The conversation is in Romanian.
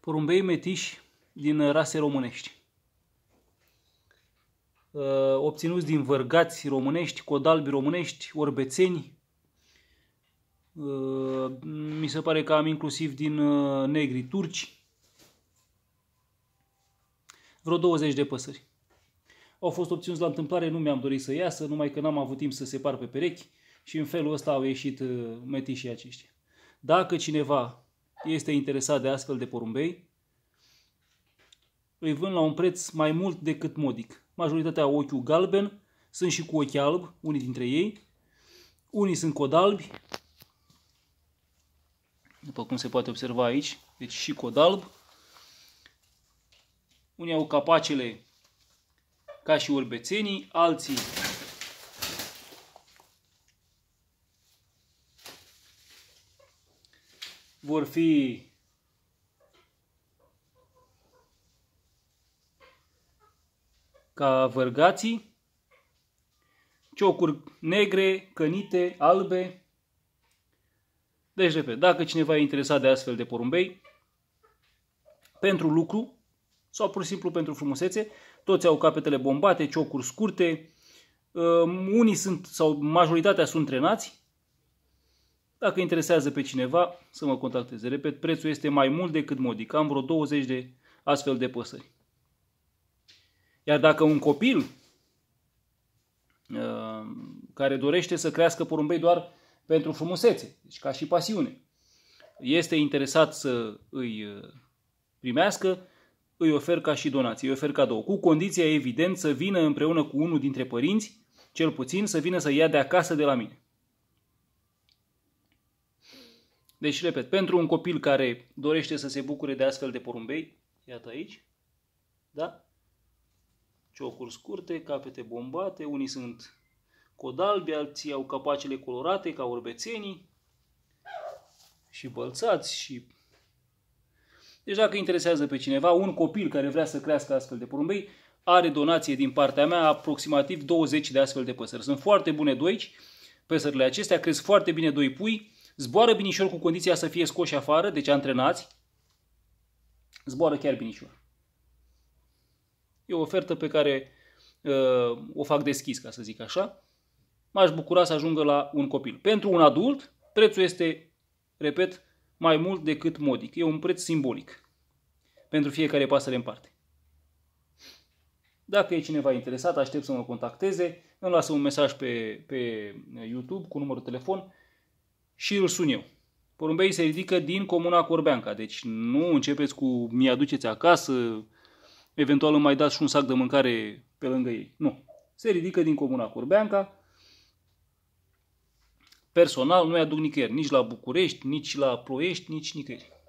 porumbei metiși din uh, rase românești. Uh, obținuți din vărgați românești, codalbi românești, orbețeni. Uh, mi se pare că am inclusiv din negri turci. Vreo 20 de păsări. Au fost obținuți la întâmplare, nu mi-am dorit să iasă, numai că n-am avut timp să separ pe perechi și în felul ăsta au ieșit metișii aceștia. Dacă cineva este interesat de astfel de porumbei, îi vând la un preț mai mult decât modic. Majoritatea au ochiul galben, sunt și cu ochi alb, unii dintre ei. Unii sunt codalbi, după cum se poate observa aici, deci și codalb. Unii au capacele ca și urbețenii, alții vor fi ca vărgații, ciocuri negre, cănite, albe. Deci, repet, dacă cineva e interesat de astfel de porumbei, pentru lucru sau pur și simplu pentru frumusețe, toți au capetele bombate, ciocuri scurte, uh, unii sunt, sau majoritatea sunt trenați, dacă interesează pe cineva, să mă contacteze. Repet, prețul este mai mult decât modic. Am vreo 20 de astfel de păsări. Iar dacă un copil uh, care dorește să crească porumbei doar pentru frumusețe, deci ca și pasiune, este interesat să îi uh, primească, îi ofer ca și donație, îi ofer cadou, cu condiția evident să vină împreună cu unul dintre părinți, cel puțin să vină să ia de acasă de la mine. Deci, repet, pentru un copil care dorește să se bucure de astfel de porumbei, iată aici, da? Ciocuri scurte, capete bombate, unii sunt codalbi, alții au capacele colorate ca orbețenii și bălțați și... Deci dacă interesează pe cineva, un copil care vrea să crească astfel de porumbei, are donație din partea mea aproximativ 20 de astfel de păsări. Sunt foarte bune doici, păsările acestea cresc foarte bine doi pui, Zboară Binișor cu condiția să fie scoși afară, deci antrenați. Zboară chiar Binișor. E o ofertă pe care uh, o fac deschis, ca să zic așa. M-aș bucura să ajungă la un copil. Pentru un adult, prețul este, repet, mai mult decât modic. E un preț simbolic pentru fiecare pasăre în parte. Dacă e cineva interesat, aștept să mă contacteze. Îmi lasă un mesaj pe, pe YouTube cu numărul telefon și îl sun eu. Porumbeii se ridică din comuna Corbeanca, deci nu începeți cu mi-aduceți acasă, eventual îmi mai dați și un sac de mâncare pe lângă ei. Nu. Se ridică din comuna Corbeanca. Personal nu-i aduc nicăieri, nici la București, nici la Ploiești, nici nicăieri.